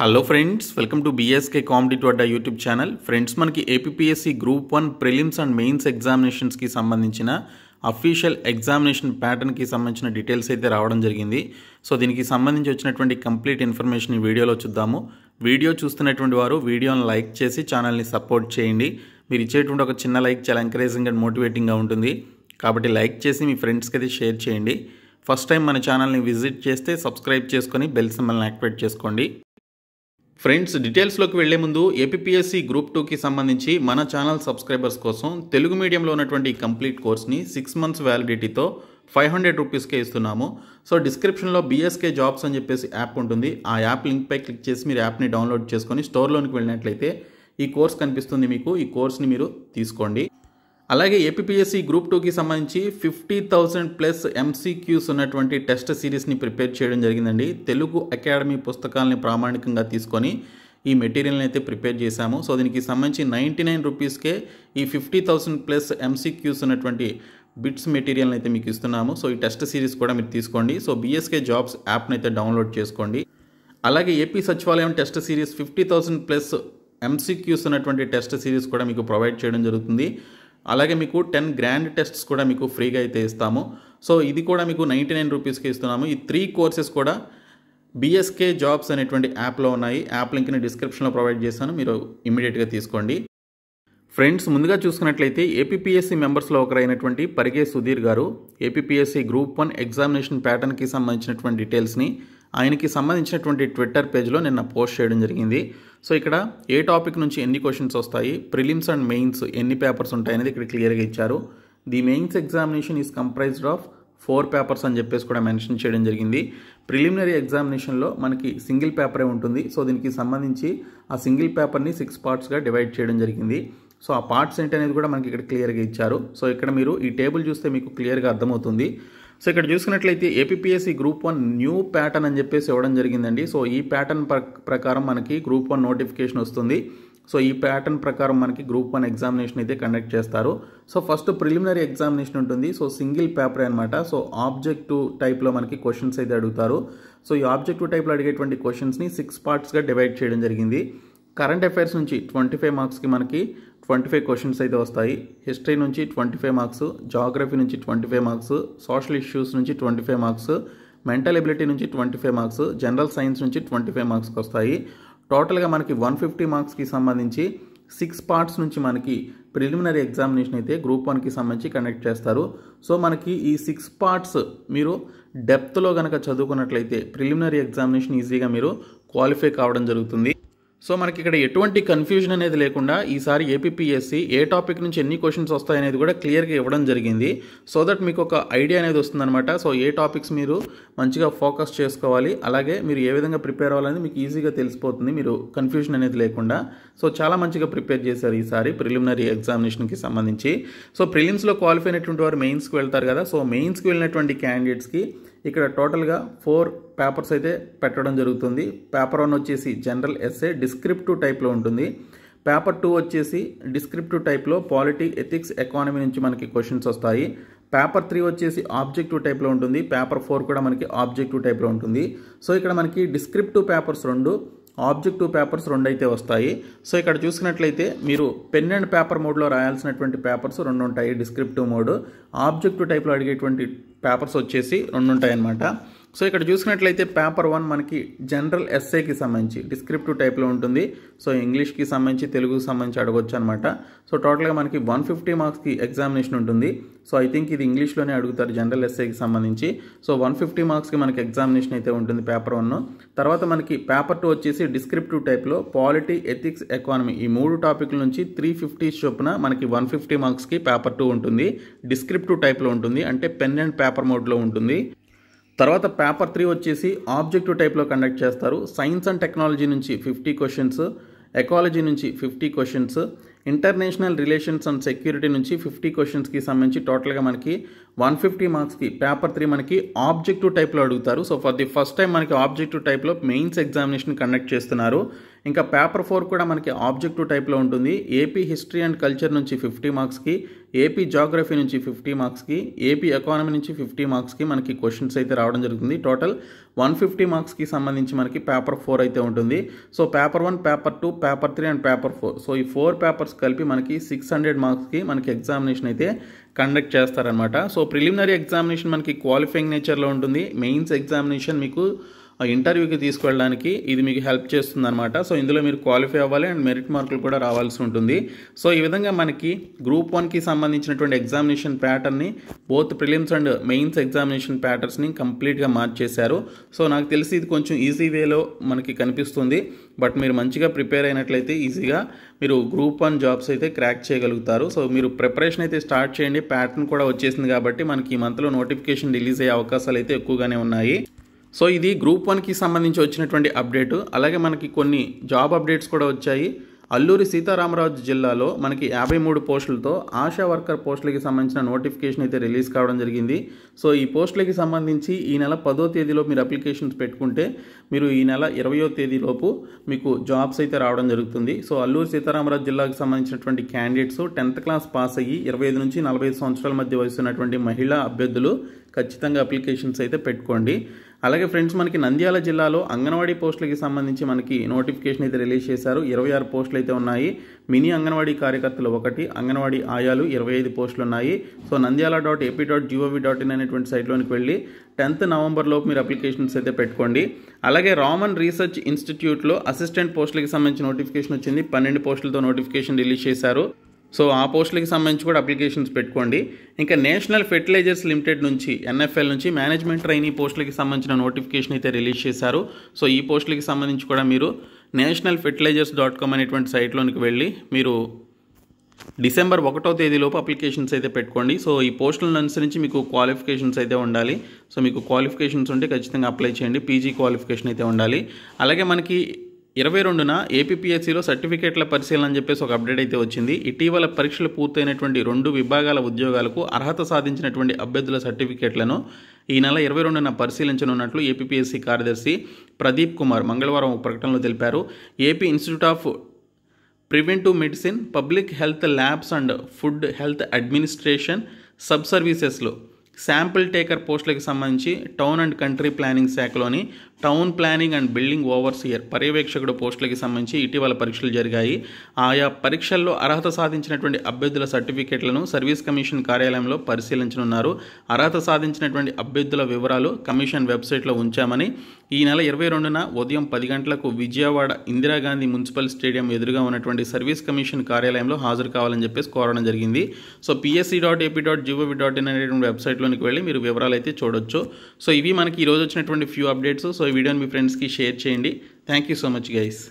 hello friends welcome to BSK to Adda YouTube channel friends మనకి APSC group one prelims and mains ఎగ్జామినేషన్స్కి సంబంధించిన official examination ప్యాటర్న్కి సంబంధించిన details అయితే రావడం జరిగింది సో దీనికి సంబంధించి వచ్చినటువంటి కంప్లీట్ ఇన్ఫర్మేషన్ ఈ వీడియోలో చూద్దాము వీడియో చూస్తున్నటువంటి వారు వీడియోని లైక్ చేసి ఛానల్ని సపోర్ట్ చేయండి మీరు ఇచ్చేటువంటి ఒక చిన్న లైక్ చాలా ఎంకరేజింగ్ అండ్ మోటివేటింగ్గా ఉంటుంది కాబట్టి లైక్ చేసి మీ ఫ్రెండ్స్కి అయితే షేర్ చేయండి ఫస్ట్ టైం మన ఛానల్ని విజిట్ చేస్తే సబ్స్క్రైబ్ చేసుకొని బెల్ సింబల్ని యాక్టివేట్ చేసుకోండి ఫ్రెండ్స్ డీటెయిల్స్లోకి వెళ్లే ముందు ఏపీఎస్సీ గ్రూప్ టూకి సంబంధించి మన ఛానల్ సబ్స్క్రైబర్స్ కోసం తెలుగు మీడియంలో ఉన్నటువంటి కంప్లీట్ కోర్స్ని సిక్స్ మంత్స్ వ్యాలిడిటీతో ఫైవ్ హండ్రెడ్ రూపీస్కే ఇస్తున్నాము సో డిస్క్రిప్షన్లో బీఎస్కే జాబ్స్ అని చెప్పేసి యాప్ ఉంటుంది ఆ యాప్ లింక్పై క్లిక్ చేసి మీరు యాప్ని డౌన్లోడ్ చేసుకొని స్టోర్లోనికి వెళ్ళినట్లయితే ఈ కోర్స్ కనిపిస్తుంది మీకు ఈ కోర్స్ని మీరు తీసుకోండి అలాగే ఏపీఎస్సి గ్రూప్ టూకి సంబంధించి ఫిఫ్టీ థౌసండ్ ప్లస్ ఎంసీక్యూస్ ఉన్నటువంటి టెస్ట్ సిరీస్ని ప్రిపేర్ చేయడం జరిగిందండి తెలుగు అకాడమీ పుస్తకాలని ప్రామాణికంగా తీసుకొని ఈ మెటీరియల్ని అయితే ప్రిపేర్ చేశాము సో దీనికి సంబంధించి నైంటీ నైన్ రూపీస్కే ఈ ఫిఫ్టీ థౌసండ్ ప్లస్ ఎంసీక్యూస్ ఉన్నటువంటి బిట్స్ మెటీరియల్ని అయితే మీకు ఇస్తున్నాము సో ఈ టెస్ట్ సిరీస్ కూడా మీరు తీసుకోండి సో బీఎస్కే జాబ్స్ యాప్ని అయితే డౌన్లోడ్ చేసుకోండి అలాగే AP Sachivalayam test series fifty thousand plus MCQs ఉన్నటువంటి టెస్ట్ సిరీస్ కూడా మీకు ప్రొవైడ్ చేయడం జరుగుతుంది అలాగే మీకు టెన్ గ్రాండ్ టెస్ట్స్ కూడా మీకు ఫ్రీగా అయితే ఇస్తాము సో ఇది కూడా మీకు నైంటీ నైన్ రూపీస్కి ఇస్తున్నాము ఈ త్రీ కోర్సెస్ కూడా బీఎస్కే జాబ్స్ అనేటువంటి యాప్లో ఉన్నాయి యాప్ లింక్ని డిస్క్రిప్షన్లో ప్రొవైడ్ చేశాను మీరు ఇమీడియట్గా తీసుకోండి ఫ్రెండ్స్ ముందుగా చూసుకున్నట్లయితే ఏపీపీఎస్సీ మెంబర్స్లో ఒకరైనటువంటి పరిగే సుధీర్ గారు ఏపీఎస్సీ గ్రూప్ వన్ ఎగ్జామినేషన్ ప్యాటర్న్కి సంబంధించినటువంటి డీటెయిల్స్ని ఆయనకి సంబంధించినటువంటి ట్విట్టర్ పేజ్లో నిన్న పోస్ట్ చేయడం జరిగింది సో ఇక్కడ ఏ టాపిక్ నుంచి ఎన్ని క్వశ్చన్స్ వస్తాయి ప్రిలిమ్స్ అండ్ మెయిన్స్ ఎన్ని పేపర్స్ ఉంటాయి అనేది ఇక్కడ క్లియర్గా ఇచ్చారు the mains examination is comprised of four papers అని చెప్పేసి కూడా మెన్షన్ చేయడం జరిగింది ప్రిలిమినరీ ఎగ్జామినేషన్లో మనకి సింగిల్ పేపరే ఉంటుంది సో దీనికి సంబంధించి ఆ సింగిల్ పేపర్ని సిక్స్ పార్ట్స్గా డివైడ్ చేయడం జరిగింది సో ఆ పార్ట్స్ ఏంటి అనేది కూడా మనకి ఇక్కడ క్లియర్గా ఇచ్చారు సో ఇక్కడ మీరు ఈ టేబుల్ చూస్తే మీకు క్లియర్గా అర్థమవుతుంది సో ఇక్కడ చూసుకున్నట్లయితే APSC group one new pattern అని చెప్పేసి ఇవ్వడం జరిగిందండి సో ఈ ప్యాటర్న్ ప్రకారం మనకి గ్రూప్ వన్ నోటిఫికేషన్ వస్తుంది సో ఈ ప్యాటర్న్ ప్రకారం మనకి గ్రూప్ వన్ ఎగ్జామినేషన్ అయితే కండక్ట్ చేస్తారు సో ఫస్ట్ ప్రిలిమినరీ ఎగ్జామినేషన్ ఉంటుంది సో సింగిల్ పేపర్ అనమాట సో ఆబ్జెక్టివ్ టైప్లో మనకి క్వశ్చన్స్ అయితే అడుగుతారు సో ఈ ఆబ్జెక్టివ్ టైప్లో అడిగేటువంటి క్వశ్చన్స్ని సిక్స్ పార్ట్స్గా డివైడ్ చేయడం జరిగింది కరెంట్ అఫైర్స్ నుంచి ట్వంటీ ఫైవ్ మార్క్స్కి మనకి ట్వంటీ ఫైవ్ క్వశ్చన్స్ అయితే వస్తాయి హిస్టరీ నుంచి ట్వంటీ ఫైవ్ మార్క్స్ జాగ్రఫీ నుంచి twenty five marks social issues నుంచి twenty five marks mental ability నుంచి twenty five marks general science నుంచి ట్వంటీ ఫైవ్ మార్క్స్కి వస్తాయి టోటల్గా మనకి వన్ ఫిఫ్టీ మార్క్స్కి సంబంధించి సిక్స్ పార్ట్స్ నుంచి మనకి ప్రిలిమినరీ ఎగ్జామినేషన్ అయితే గ్రూప్ వన్కి సంబంధించి కండక్ట్ చేస్తారు సో మనకి ఈ సిక్స్ పార్ట్స్ మీరు డెప్త్లో కనుక చదువుకున్నట్లయితే ప్రిలిమినరీ ఎగ్జామినేషన్ ఈజీగా మీరు క్వాలిఫై కావడం జరుగుతుంది సో మనకి ఇక్కడ ఎటువంటి కన్ఫ్యూజన్ అనేది లేకుండా ఈసారి ఏపీఎస్సి ఏ టాపిక్ నుంచి ఎన్ని క్వశ్చన్స్ వస్తాయనేది కూడా క్లియర్గా ఇవ్వడం జరిగింది సో దట్ మీకు ఒక ఐడియా అనేది వస్తుందన్నమాట సో ఏ టాపిక్స్ మీరు మంచిగా ఫోకస్ చేసుకోవాలి అలాగే మీరు ఏ విధంగా ప్రిపేర్ అవ్వాలనేది మీకు ఈజీగా తెలిసిపోతుంది మీరు కన్ఫ్యూజన్ అనేది లేకుండా సో చాలా మంచిగా ప్రిపేర్ చేశారు ఈసారి ప్రిలిమినరీ ఎగ్జామినేషన్కి సంబంధించి సో ప్రిలిమ్స్లో క్వాలిఫై అయినటువంటి వారు మెయిన్స్కి వెళ్తారు కదా సో మెయిన్స్కి వెళ్ళినటువంటి క్యాండిడేట్స్కి ఇక్కడ టోటల్గా ఫోర్ పేపర్స్ అయితే పెట్టడం జరుగుతుంది పేపర్ వన్ వచ్చేసి జనరల్ ఎస్ఏ డిస్క్రిప్టివ్ టైప్లో ఉంటుంది పేపర్ టూ వచ్చేసి డిస్క్రిప్టివ్ టైప్లో పాలిటీ ఎథిక్స్ ఎకానమీ నుంచి మనకి క్వశ్చన్స్ వస్తాయి పేపర్ త్రీ వచ్చేసి ఆబ్జెక్టివ్ టైప్లో ఉంటుంది పేపర్ ఫోర్ కూడా మనకి ఆబ్జెక్టివ్ టైప్లో ఉంటుంది సో ఇక్కడ మనకి డిస్క్రిప్టివ్ పేపర్స్ రెండు ఆబ్జెక్టివ్ పేపర్స్ రెండైతే వస్తాయి సో ఇక్కడ చూసినట్లయితే మీరు పెన్ అండ్ పేపర్ మోడ్లో రాయాల్సినటువంటి పేపర్స్ రెండు ఉంటాయి డిస్క్రిప్టివ్ మోడ్ ఆబ్జెక్టివ్ టైప్లో అడిగేటువంటి పేపర్స్ వచ్చేసి రెండు ఉంటాయన్నమాట సో ఇక్కడ చూసుకున్నట్లయితే పేపర్ వన్ మనకి జనరల్ ఎస్ఏకి సంబంధించి డిస్క్రిప్టివ్ టైప్లో ఉంటుంది సో ఇంగ్లీష్కి సంబంధించి తెలుగుకి సంబంధించి అడగొచ్చు అనమాట సో టోటల్గా మనకి వన్ ఫిఫ్టీ మార్క్స్కి ఎగ్జామినేషన్ ఉంటుంది సో ఐ థింక్ ఇది ఇంగ్లీష్లోనే అడుగుతారు జనరల్ ఎస్ఏకి సంబంధించి సో వన్ ఫిఫ్టీ మార్క్స్కి మనకి ఎగ్జామినేషన్ అయితే ఉంటుంది పేపర్ వన్ తర్వాత మనకి పేపర్ టూ వచ్చేసి డిస్క్రిప్టివ్ టైప్లో పాలిటీ ఎథిక్స్ ఎకానమీ ఈ మూడు టాపిక్ల నుంచి త్రీ ఫిఫ్టీ చొప్పున మనకి వన్ ఫిఫ్టీ మార్క్స్కి పేపర్ టూ ఉంటుంది డిస్క్రిప్టివ్ టైప్లో ఉంటుంది అంటే పెన్ అండ్ పేపర్ మోడ్లో ఉంటుంది తర్వాత పేపర్ త్రీ వచ్చేసి ఆబ్జెక్టివ్ టైప్లో కండక్ట్ చేస్తారు సైన్స్ అండ్ టెక్నాలజీ నుంచి ఫిఫ్టీ క్వశ్చన్స్ ఎకాలజీ నుంచి fifty questions international relations and security నుంచి ఫిఫ్టీ క్వశ్చన్స్కి సంబంధించి టోటల్గా మనకి వన్ ఫిఫ్టీ మార్క్స్కి పేపర్ త్రీ మనకి ఆబ్జెక్టివ్ టైప్లో అడుగుతారు so for the first time మనకి ఆబ్జెక్టివ్ టైప్లో మెయిన్స్ ఎగ్జామినేషన్ కండక్ట్ చేస్తున్నారు ఇంకా పేపర్ ఫోర్ కూడా మనకి ఆబ్జెక్టివ్ టైప్లో ఉంటుంది ఏపీ హిస్టరీ అండ్ కల్చర్ నుంచి ఫిఫ్టీ మార్క్స్కి ఏపీ జాగ్రఫీ నుంచి ఫిఫ్టీ మార్క్స్కి ఏపీ ఎకానమీ నుంచి ఫిఫ్టీ మార్క్స్కి మనకి క్వశ్చన్స్ అయితే రావడం జరుగుతుంది టోటల్ వన్ ఫిఫ్టీ మార్క్స్కి సంబంధించి మనకి పేపర్ ఫోర్ అయితే ఉంటుంది so paper one paper two paper three and paper four so ఈ ఫోర్ పేపర్స్ కలిపి మనకి సిక్స్ హండ్రెడ్ మార్క్స్కి మనకి ఎగ్జామినేషన్ అయితే కండక్ట్ చేస్తారనమాట సో ప్రిలిమినరీ ఎగ్జామినేషన్ మనకి క్వాలిఫైయింగ్ నేచర్లో ఉంటుంది మెయిన్స్ ఎగ్జామినేషన్ మీకు ఇంటర్వ్యూకి తీసుకెళ్ళడానికి ఇది మీకు హెల్ప్ అనమాట సో ఇందులో మీరు క్వాలిఫై అవ్వాలి అండ్ మెరిట్ మార్కులు కూడా రావాల్సి ఉంటుంది సో ఈ విధంగా మనకి గ్రూప్ వన్కి సంబంధించినటువంటి ఎగ్జామినేషన్ ప్యాటర్న్ని both prelims and mains examination ప్యాటర్న్స్ని కంప్లీట్గా మార్చేశారు సో నాకు తెలిసి ఇది కొంచెం ఈజీ వేలో మనకి కనిపిస్తుంది బట్ మీరు మంచిగా ప్రిపేర్ అయినట్లయితే ఈజీగా మీరు గ్రూప్ వన్ జాబ్స్ అయితే క్రాక్ చేయగలుగుతారు సో మీరు ప్రిపరేషన్ అయితే స్టార్ట్ చేయండి ప్యాటర్న్ కూడా వచ్చేసింది కాబట్టి మనకి ఈ మంత్లో నోటిఫికేషన్ రిలీజ్ అయ్యే అవకాశాలు అయితే ఎక్కువగానే ఉన్నాయి సో ఇది గ్రూప్ వన్కి సంబంధించి వచ్చినటువంటి అప్డేట్ అలాగే మనకి కొన్ని జాబ్ అప్డేట్స్ కూడా వచ్చాయి అల్లూరి సీతారామరాజు జిల్లాలో మనకి యాభై మూడు పోస్టులతో ఆశా వర్కర్ పోస్టులకి సంబంధించిన నోటిఫికేషన్ అయితే రిలీజ్ కావడం జరిగింది సో ఈ పోస్టులకి సంబంధించి ఈ నెల పదో తేదీలో మీరు అప్లికేషన్స్ పెట్టుకుంటే మీరు ఈ నెల ఇరవయో తేదీలోపు మీకు జాబ్స్ అయితే రావడం జరుగుతుంది సో అల్లూరి సీతారామరాజు జిల్లాకు సంబంధించినటువంటి క్యాండిడేట్స్ టెన్త్ క్లాస్ పాస్ అయ్యి ఇరవై ఐదు నుంచి నలభై ఐదు సంవత్సరాల మధ్య వయసు ఉన్నటువంటి మహిళా అభ్యర్థులు ఖచ్చితంగా అప్లికేషన్స్ అయితే పెట్టుకోండి అలాగే ఫ్రెండ్స్ మనకి నంద్యాల జిల్లాలో అంగన్వాడీ పోస్టులకి సంబంధించి మనకి నోటిఫికేషన్ అయితే రిలీజ్ చేశారు ఇరవై ఆరు పోస్టులు అయితే ఉన్నాయి మినీ అంగన్వాడీ కార్యకర్తలు ఒకటి అంగన్వాడీ ఆయాలు ఇరవై ఐదు పోస్టులు ఉన్నాయి so Nandyal dot AP dot GOV dot in అనేటువంటి సైట్లోనికి వెళ్ళి టెన్త్ నవంబర్లోపు మీరు అప్లికేషన్స్ అయితే పెట్టుకోండి అలాగే రామన్ రీసెర్చ్ ఇన్స్టిట్యూట్లో అసిస్టెంట్ పోస్టులకి సంబంధించి నోటిఫికేషన్ వచ్చింది పన్నెండు పోస్టులతో నోటిఫికేషన్ రిలీజ్ చేశారు సో ఆ పోస్టులకి సంబంధించి కూడా అప్లికేషన్స్ పెట్టుకోండి ఇంకా నేషనల్ ఫెర్టిలైజర్స్ లిమిటెడ్ నుంచి ఎన్ఎఫ్ఎల్ నుంచి మేనేజ్మెంట్ ట్రైనీ పోస్టులకి సంబంధించిన నోటిఫికేషన్ అయితే రిలీజ్ చేశారు సో ఈ పోస్టులకి సంబంధించి కూడా మీరు నేషనల్ ఫెర్టిలైజర్స్ డాట్ కామ్ అనేటువంటి సైట్లోనికి వెళ్ళి మీరు డిసెంబర్ ఒకటో తేదీలోపు అప్లికేషన్స్ అయితే పెట్టుకోండి సో ఈ పోస్టులను అనుసరించి మీకు క్వాలిఫికేషన్స్ అయితే ఉండాలి సో మీకు క్వాలిఫికేషన్స్ ఉంటే ఖచ్చితంగా అప్లై చేయండి పీజీ క్వాలిఫికేషన్ అయితే ఉండాలి అలాగే మనకి ఇరవై రెండున ఏపీఎస్సీలో సర్టిఫికేట్ల పరిశీలన అని చెప్పేసి ఒక అప్డేట్ అయితే వచ్చింది ఇటీవల పరీక్షలు పూర్తయినటువంటి రెండు విభాగాల ఉద్యోగాలకు అర్హత సాధించినటువంటి అభ్యర్థుల సర్టిఫికేట్లను ఈ నెల ఇరవై రెండున పరిశీలించనున్నట్లు ఏపీఎస్సీ కార్యదర్శి ప్రదీప్ కుమార్ మంగళవారం ఒక ప్రకటనలో తెలిపారు AP institute of preventive medicine public health labs and food health administration sub సర్వీసెస్లో శాంపిల్ టేకర్ పోస్టులకు సంబంధించి టౌన్ అండ్ కంట్రీ ప్లానింగ్ శాఖలోని town planning and building overseer పర్యవేక్షకుడు పోస్టులకి సంబంధించి ఇటీవల పరీక్షలు జరిగాయి ఆయా పరీక్షల్లో అర్హత సాధించినటువంటి అభ్యర్థుల సర్టిఫికేట్లను సర్వీస్ కమిషన్ కార్యాలయంలో పరిశీలించనున్నారు అర్హత సాధించినటువంటి అభ్యర్థుల వివరాలు కమిషన్ వెబ్సైట్లో ఉంచామని ఈ నెల ఇరవై రెండున ఉదయం పది గంటలకు విజయవాడ ఇందిరాగాంధీ మున్సిపల్ స్టేడియం ఎదురుగా ఉన్నటువంటి సర్వీస్ కమిషన్ కార్యాలయంలో హాజరు కావాలని చెప్పేసి కోరడం జరిగింది so PSC dot AP dot GOV dot in అనేటువంటి వెబ్సైట్లోనికి వెళ్ళి మీరు వివరాలు అయితే చూడొచ్చు సో ఇవి మనకి ఈరోజు వచ్చినటువంటి ఫ్యూ అప్డేట్స్ సో వీడియోని మీ ఫ్రెండ్స్కి షేర్ చేయండి thank you so much guys